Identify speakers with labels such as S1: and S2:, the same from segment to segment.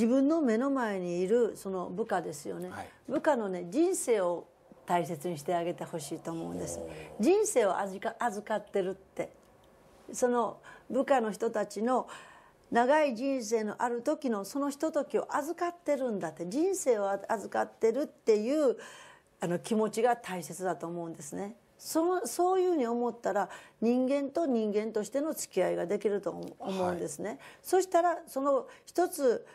S1: 自分の目の前にいるその部下ですよね、はい、部下のね人生を大切にしてあげてほしいと思うんです人生を預かってるってその部下の人たちの長い人生のある時のそのひとときを預かってるんだって人生を預かってるっていうあの気持ちが大切だと思うんですねそのそういうふうに思ったら人間と人間としての付き合いができると思うんですね、はい、そしたらその一つ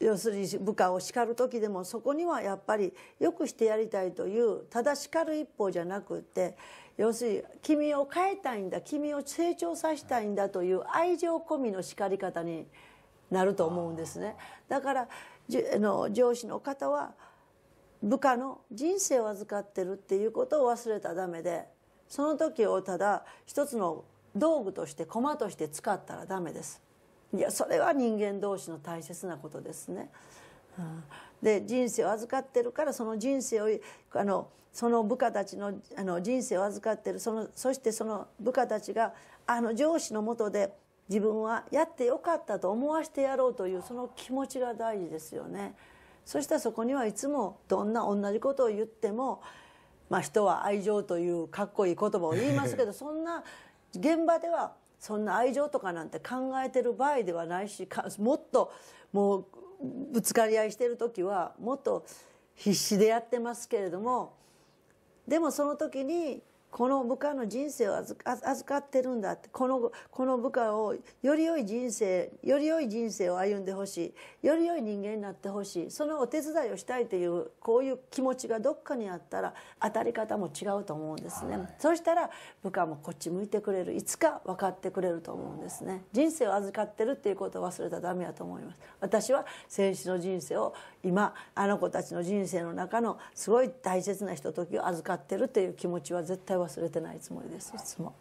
S1: 要するに部下を叱る時でもそこにはやっぱりよくしてやりたいというただ叱る一方じゃなくって要するに君を変えたいんだ君を成長させたいんだという愛情込みの叱り方になると思うんですねだからの上司の方は部下の人生を預かってるっていうことを忘れたらダメでその時をただ一つの道具として駒として使ったらダメです。いやそれは人間同士の大切なことですね。で人生を預かってるからその人生をあのその部下たちのあの人生を預かってるそのそしてその部下たちがあの上司のもとで自分はやってよかったと思わせてやろうというその気持ちが大事ですよね。そしたらそこにはいつもどんな同じことを言っても、まあ、人は愛情というかっこいい言葉を言いますけどそんな現場ではそんな愛情とかなんて考えてる場合ではないしもっともうぶつかり合いしてる時はもっと必死でやってますけれどもでもその時にこの部下の人生を預かってるんだってこのこの部下をより良い人生より良い人生を歩んでほしいより良い人間になってほしいそのお手伝いをしたいというこういう気持ちがどっかにあったら当たり方も違うと思うんですね、はい、そうしたら部下もこっち向いてくれるいつか分かってくれると思うんですね人生を預かってるっていうことを忘れたらダメやと思います私は選手の人生を今あの子たちの人生の中のすごい大切なひとときを預かってるという気持ちは絶対忘れてないつもりですいつも。